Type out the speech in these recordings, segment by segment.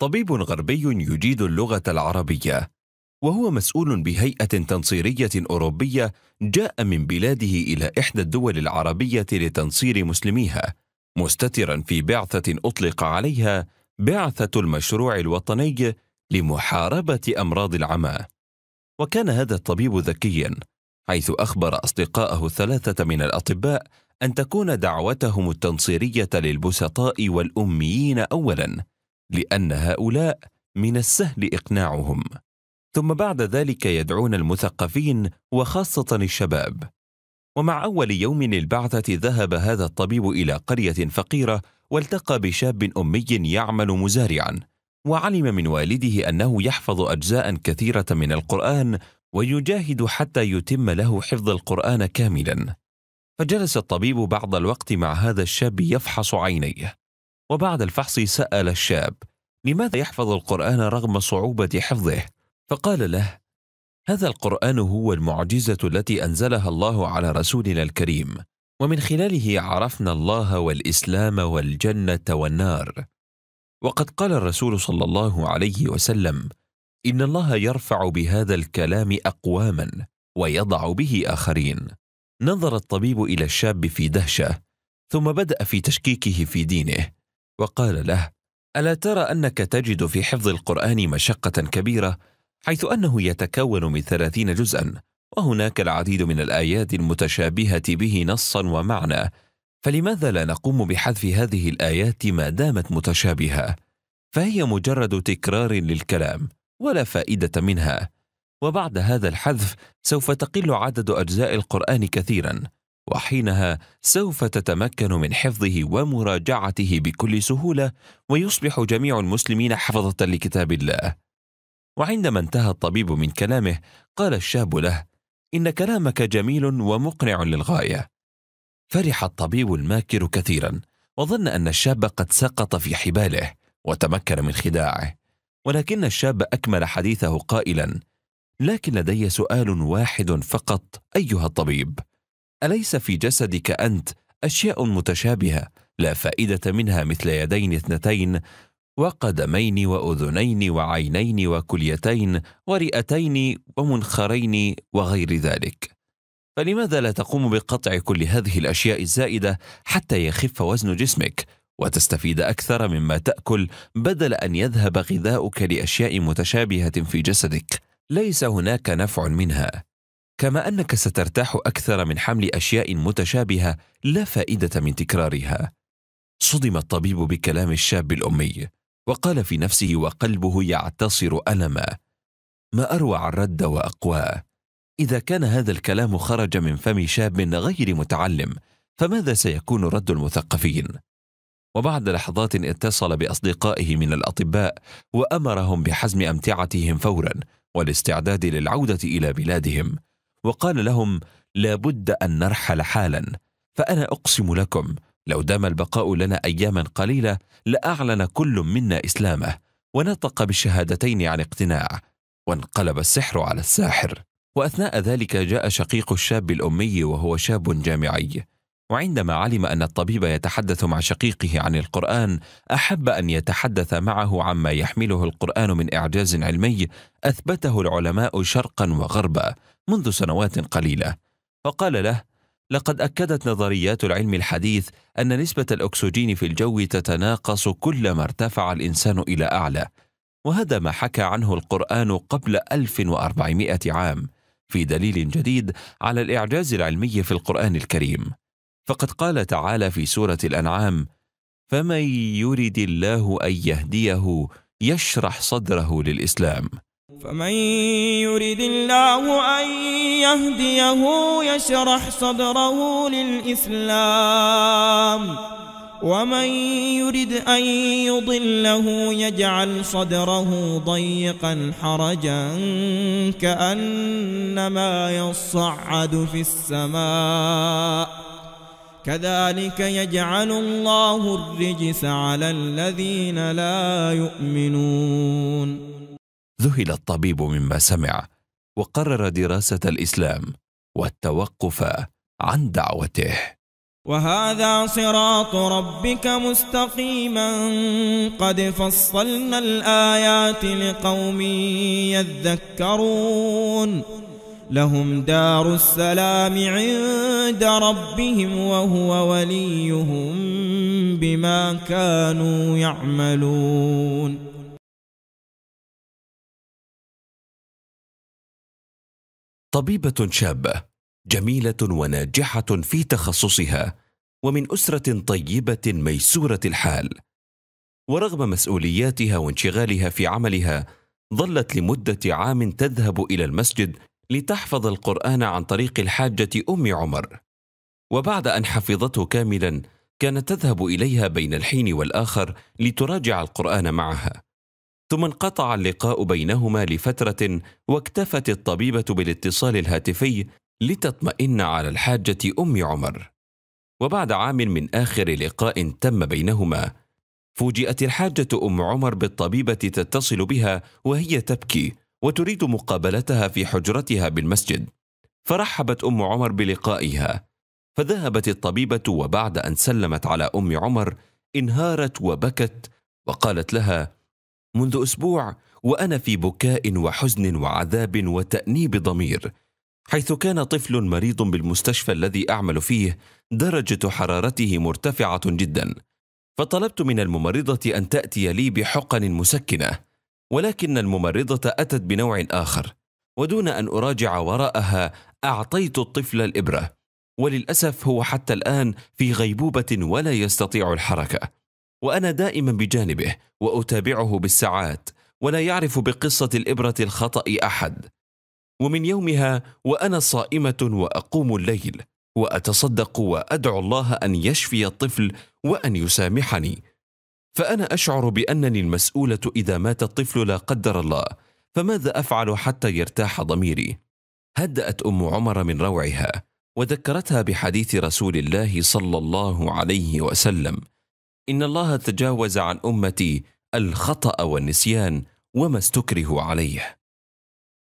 طبيب غربي يجيد اللغة العربية وهو مسؤول بهيئة تنصيرية أوروبية جاء من بلاده إلى إحدى الدول العربية لتنصير مسلميها مستترا في بعثة أطلق عليها بعثة المشروع الوطني لمحاربة أمراض العمى وكان هذا الطبيب ذكيا حيث أخبر أصدقائه الثلاثة من الأطباء أن تكون دعوتهم التنصيرية للبسطاء والأميين أولاً لأن هؤلاء من السهل إقناعهم ثم بعد ذلك يدعون المثقفين وخاصة الشباب ومع أول يوم للبعثة ذهب هذا الطبيب إلى قرية فقيرة والتقى بشاب أمي يعمل مزارعا وعلم من والده أنه يحفظ أجزاء كثيرة من القرآن ويجاهد حتى يتم له حفظ القرآن كاملا فجلس الطبيب بعض الوقت مع هذا الشاب يفحص عينيه وبعد الفحص سأل الشاب لماذا يحفظ القرآن رغم صعوبة حفظه؟ فقال له: هذا القرآن هو المعجزة التي أنزلها الله على رسولنا الكريم، ومن خلاله عرفنا الله والإسلام والجنة والنار. وقد قال الرسول صلى الله عليه وسلم: إن الله يرفع بهذا الكلام أقواما ويضع به آخرين. نظر الطبيب إلى الشاب في دهشة، ثم بدأ في تشكيكه في دينه. وقال له الا ترى انك تجد في حفظ القران مشقه كبيره حيث انه يتكون من ثلاثين جزءا وهناك العديد من الايات المتشابهه به نصا ومعنى فلماذا لا نقوم بحذف هذه الايات ما دامت متشابهه فهي مجرد تكرار للكلام ولا فائده منها وبعد هذا الحذف سوف تقل عدد اجزاء القران كثيرا وحينها سوف تتمكن من حفظه ومراجعته بكل سهوله ويصبح جميع المسلمين حفظه لكتاب الله وعندما انتهى الطبيب من كلامه قال الشاب له ان كلامك جميل ومقنع للغايه فرح الطبيب الماكر كثيرا وظن ان الشاب قد سقط في حباله وتمكن من خداعه ولكن الشاب اكمل حديثه قائلا لكن لدي سؤال واحد فقط ايها الطبيب اليس في جسدك انت اشياء متشابهه لا فائده منها مثل يدين اثنتين وقدمين واذنين وعينين وكليتين ورئتين ومنخرين وغير ذلك فلماذا لا تقوم بقطع كل هذه الاشياء الزائده حتى يخف وزن جسمك وتستفيد اكثر مما تاكل بدل ان يذهب غذاؤك لاشياء متشابهه في جسدك ليس هناك نفع منها كما أنك سترتاح أكثر من حمل أشياء متشابهة لا فائدة من تكرارها. صدم الطبيب بكلام الشاب الأمي، وقال في نفسه وقلبه يعتصر ألما: ما أروع الرد وأقواه. إذا كان هذا الكلام خرج من فم شاب غير متعلم، فماذا سيكون رد المثقفين؟ وبعد لحظات اتصل باصدقائه من الاطباء وامرهم بحزم امتعتهم فورا والاستعداد للعوده الى بلادهم وقال لهم لابد ان نرحل حالا فانا اقسم لكم لو دام البقاء لنا اياما قليله لاعلن كل منا اسلامه ونطق بالشهادتين عن اقتناع وانقلب السحر على الساحر واثناء ذلك جاء شقيق الشاب الامي وهو شاب جامعي وعندما علم ان الطبيب يتحدث مع شقيقه عن القران احب ان يتحدث معه عما يحمله القران من اعجاز علمي اثبته العلماء شرقا وغربا منذ سنوات قليله فقال له لقد اكدت نظريات العلم الحديث ان نسبه الاكسجين في الجو تتناقص كلما ارتفع الانسان الى اعلى وهذا ما حكى عنه القران قبل 1400 عام في دليل جديد على الاعجاز العلمي في القران الكريم فقد قال تعالى في سوره الانعام فمن يرد الله ان يهديه يشرح صدره للاسلام فمن يرد الله ان يهديه يشرح صدره للاسلام ومن يرد أن يضله يجعل صدره ضيقا حرجا كأنما يصعد في السماء كذلك يجعل الله الرجس على الذين لا يؤمنون ذهل الطبيب مما سمع وقرر دراسه الاسلام والتوقف عن دعوته وهذا صراط ربك مستقيما قد فصلنا الايات لقوم يذكرون لهم دار السلام عند ربهم وهو وليهم بما كانوا يعملون طبيبة شابة جميلة وناجحة في تخصصها ومن أسرة طيبة ميسورة الحال ورغم مسؤولياتها وانشغالها في عملها ظلت لمدة عام تذهب إلى المسجد لتحفظ القرآن عن طريق الحاجة أم عمر وبعد أن حفظته كاملا كانت تذهب إليها بين الحين والآخر لتراجع القرآن معها ثم انقطع اللقاء بينهما لفترة واكتفت الطبيبة بالاتصال الهاتفي لتطمئن على الحاجة أم عمر وبعد عام من آخر لقاء تم بينهما فوجئت الحاجة أم عمر بالطبيبة تتصل بها وهي تبكي وتريد مقابلتها في حجرتها بالمسجد فرحبت ام عمر بلقائها فذهبت الطبيبه وبعد ان سلمت على ام عمر انهارت وبكت وقالت لها منذ اسبوع وانا في بكاء وحزن وعذاب وتانيب ضمير حيث كان طفل مريض بالمستشفى الذي اعمل فيه درجه حرارته مرتفعه جدا فطلبت من الممرضه ان تاتي لي بحقن مسكنه ولكن الممرضة أتت بنوع آخر ودون أن أراجع وراءها أعطيت الطفل الإبرة وللأسف هو حتى الآن في غيبوبة ولا يستطيع الحركة وأنا دائما بجانبه وأتابعه بالساعات ولا يعرف بقصة الإبرة الخطأ أحد ومن يومها وأنا صائمة وأقوم الليل وأتصدق وأدعو الله أن يشفي الطفل وأن يسامحني فأنا أشعر بأنني المسؤولة إذا مات الطفل لا قدر الله فماذا أفعل حتى يرتاح ضميري؟ هدأت أم عمر من روعها وذكرتها بحديث رسول الله صلى الله عليه وسلم إن الله تجاوز عن أمتي الخطأ والنسيان وما استكرهوا عليه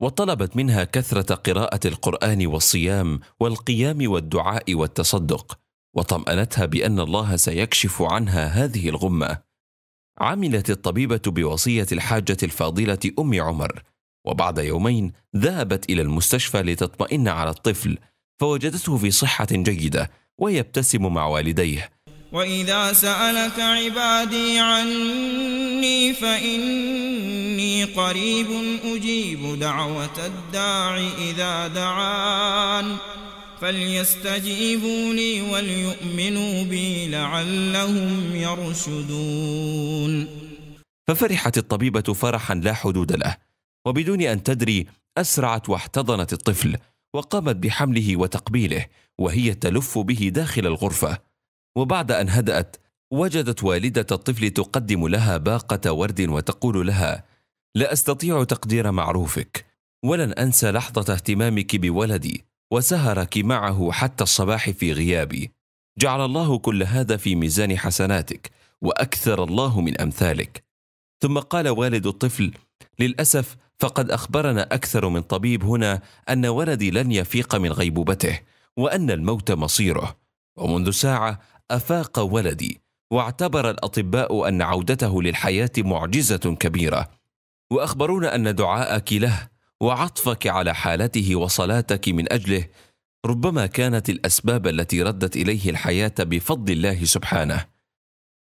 وطلبت منها كثرة قراءة القرآن والصيام والقيام والدعاء والتصدق وطمأنتها بأن الله سيكشف عنها هذه الغمة عملت الطبيبة بوصية الحاجة الفاضلة أم عمر وبعد يومين ذهبت إلى المستشفى لتطمئن على الطفل فوجدته في صحة جيدة ويبتسم مع والديه وإذا سألك عبادي عني فإني قريب أجيب دعوة الداع إذا دعان فليستجيبوا لي وليؤمنوا بي لعلهم يرشدون ففرحت الطبيبة فرحا لا حدود له وبدون أن تدري أسرعت واحتضنت الطفل وقامت بحمله وتقبيله وهي تلف به داخل الغرفة وبعد أن هدأت وجدت والدة الطفل تقدم لها باقة ورد وتقول لها لا أستطيع تقدير معروفك ولن أنسى لحظة اهتمامك بولدي وسهرك معه حتى الصباح في غيابي جعل الله كل هذا في ميزان حسناتك واكثر الله من امثالك ثم قال والد الطفل للاسف فقد اخبرنا اكثر من طبيب هنا ان ولدي لن يفيق من غيبوبته وان الموت مصيره ومنذ ساعه افاق ولدي واعتبر الاطباء ان عودته للحياه معجزه كبيره واخبرونا ان دعاءك له وعطفك على حالته وصلاتك من اجله ربما كانت الاسباب التي ردت اليه الحياه بفضل الله سبحانه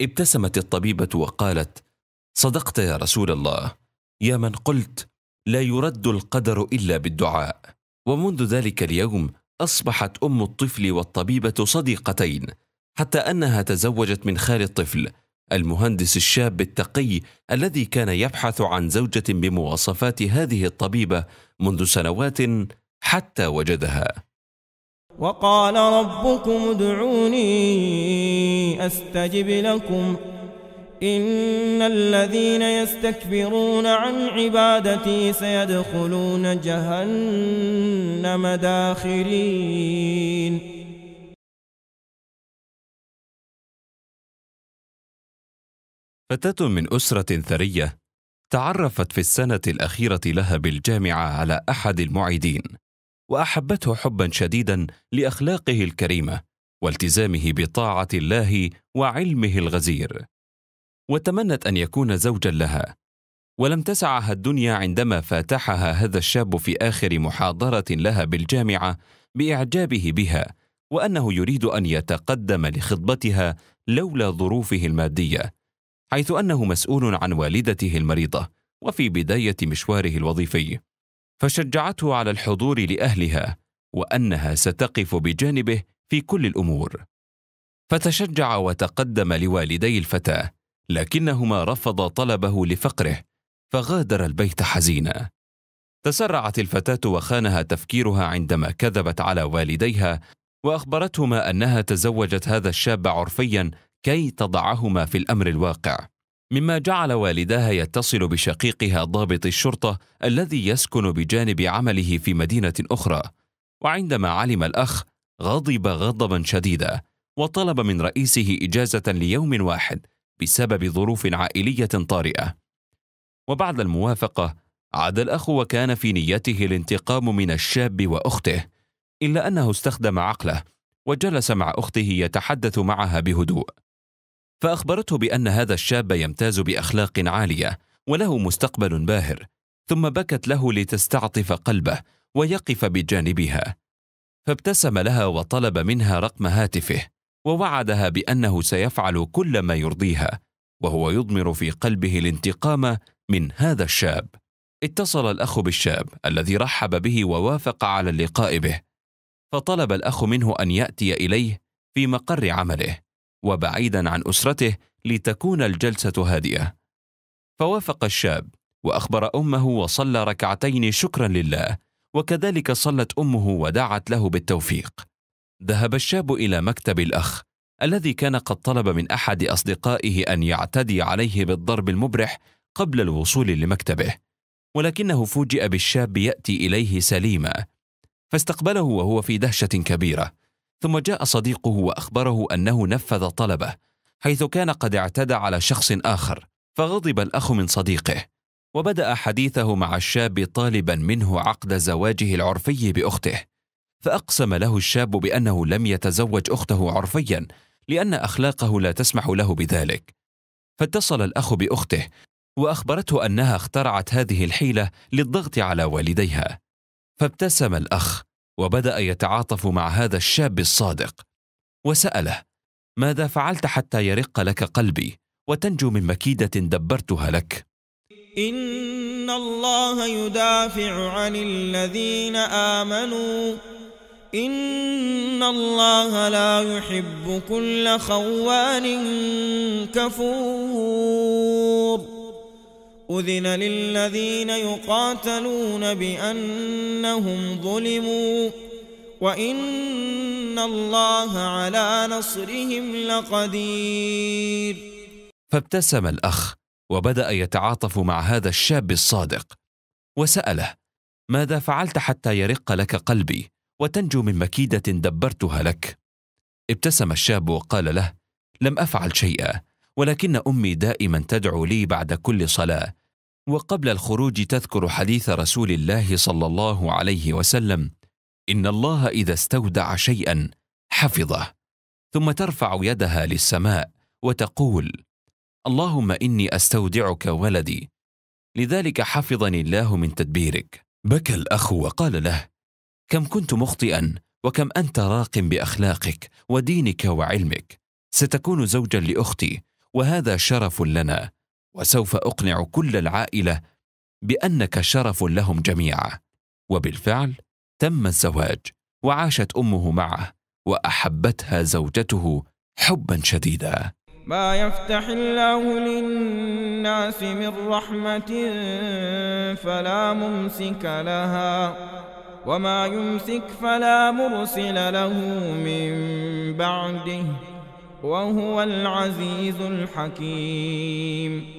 ابتسمت الطبيبه وقالت صدقت يا رسول الله يا من قلت لا يرد القدر الا بالدعاء ومنذ ذلك اليوم اصبحت ام الطفل والطبيبه صديقتين حتى انها تزوجت من خال الطفل المهندس الشاب التقي الذي كان يبحث عن زوجة بمواصفات هذه الطبيبة منذ سنوات حتى وجدها وقال ربكم ادعوني أستجب لكم إن الذين يستكبرون عن عبادتي سيدخلون جهنم داخرين فتاة من أسرة ثرية تعرفت في السنة الأخيرة لها بالجامعة على أحد المعيدين، وأحبته حبا شديدا لأخلاقه الكريمة والتزامه بطاعة الله وعلمه الغزير. وتمنت أن يكون زوجا لها، ولم تسعها الدنيا عندما فاتحها هذا الشاب في آخر محاضرة لها بالجامعة بإعجابه بها، وأنه يريد أن يتقدم لخطبتها لولا ظروفه المادية. حيث أنه مسؤول عن والدته المريضة وفي بداية مشواره الوظيفي فشجعته على الحضور لأهلها وأنها ستقف بجانبه في كل الأمور فتشجع وتقدم لوالدي الفتاة لكنهما رفضا طلبه لفقره فغادر البيت حزينا تسرعت الفتاة وخانها تفكيرها عندما كذبت على والديها وأخبرتهما أنها تزوجت هذا الشاب عرفيا كي تضعهما في الامر الواقع مما جعل والداها يتصل بشقيقها ضابط الشرطه الذي يسكن بجانب عمله في مدينه اخرى وعندما علم الاخ غضب غضبا شديدا وطلب من رئيسه اجازه ليوم واحد بسبب ظروف عائليه طارئه وبعد الموافقه عاد الاخ وكان في نيته الانتقام من الشاب واخته الا انه استخدم عقله وجلس مع اخته يتحدث معها بهدوء فأخبرته بأن هذا الشاب يمتاز بأخلاق عالية وله مستقبل باهر ثم بكت له لتستعطف قلبه ويقف بجانبها فابتسم لها وطلب منها رقم هاتفه ووعدها بأنه سيفعل كل ما يرضيها وهو يضمر في قلبه الانتقام من هذا الشاب اتصل الأخ بالشاب الذي رحب به ووافق على اللقاء به فطلب الأخ منه أن يأتي إليه في مقر عمله وبعيدا عن اسرته لتكون الجلسه هادئه فوافق الشاب واخبر امه وصلى ركعتين شكرا لله وكذلك صلت امه ودعت له بالتوفيق ذهب الشاب الى مكتب الاخ الذي كان قد طلب من احد اصدقائه ان يعتدي عليه بالضرب المبرح قبل الوصول لمكتبه ولكنه فوجئ بالشاب ياتي اليه سليما فاستقبله وهو في دهشه كبيره ثم جاء صديقه واخبره انه نفذ طلبه حيث كان قد اعتدى على شخص اخر فغضب الاخ من صديقه وبدا حديثه مع الشاب طالبا منه عقد زواجه العرفي باخته فاقسم له الشاب بانه لم يتزوج اخته عرفيا لان اخلاقه لا تسمح له بذلك فاتصل الاخ باخته واخبرته انها اخترعت هذه الحيله للضغط على والديها فابتسم الاخ وبدا يتعاطف مع هذا الشاب الصادق وساله ماذا فعلت حتى يرق لك قلبي وتنجو من مكيده دبرتها لك ان الله يدافع عن الذين امنوا ان الله لا يحب كل خوان كفور أذن للذين يقاتلون بأنهم ظلموا وإن الله على نصرهم لقدير فابتسم الأخ وبدأ يتعاطف مع هذا الشاب الصادق وسأله ماذا فعلت حتى يرق لك قلبي وتنجو من مكيدة دبرتها لك ابتسم الشاب وقال له لم أفعل شيئا ولكن أمي دائما تدعو لي بعد كل صلاة وقبل الخروج تذكر حديث رسول الله صلى الله عليه وسلم ان الله اذا استودع شيئا حفظه ثم ترفع يدها للسماء وتقول اللهم اني استودعك ولدي لذلك حفظني الله من تدبيرك بكى الاخ وقال له كم كنت مخطئا وكم انت راق باخلاقك ودينك وعلمك ستكون زوجا لاختي وهذا شرف لنا وسوف اقنع كل العائله بانك شرف لهم جميعا وبالفعل تم الزواج وعاشت امه معه واحبتها زوجته حبا شديدا ما يفتح الله للناس من رحمه فلا ممسك لها وما يمسك فلا مرسل له من بعده وهو العزيز الحكيم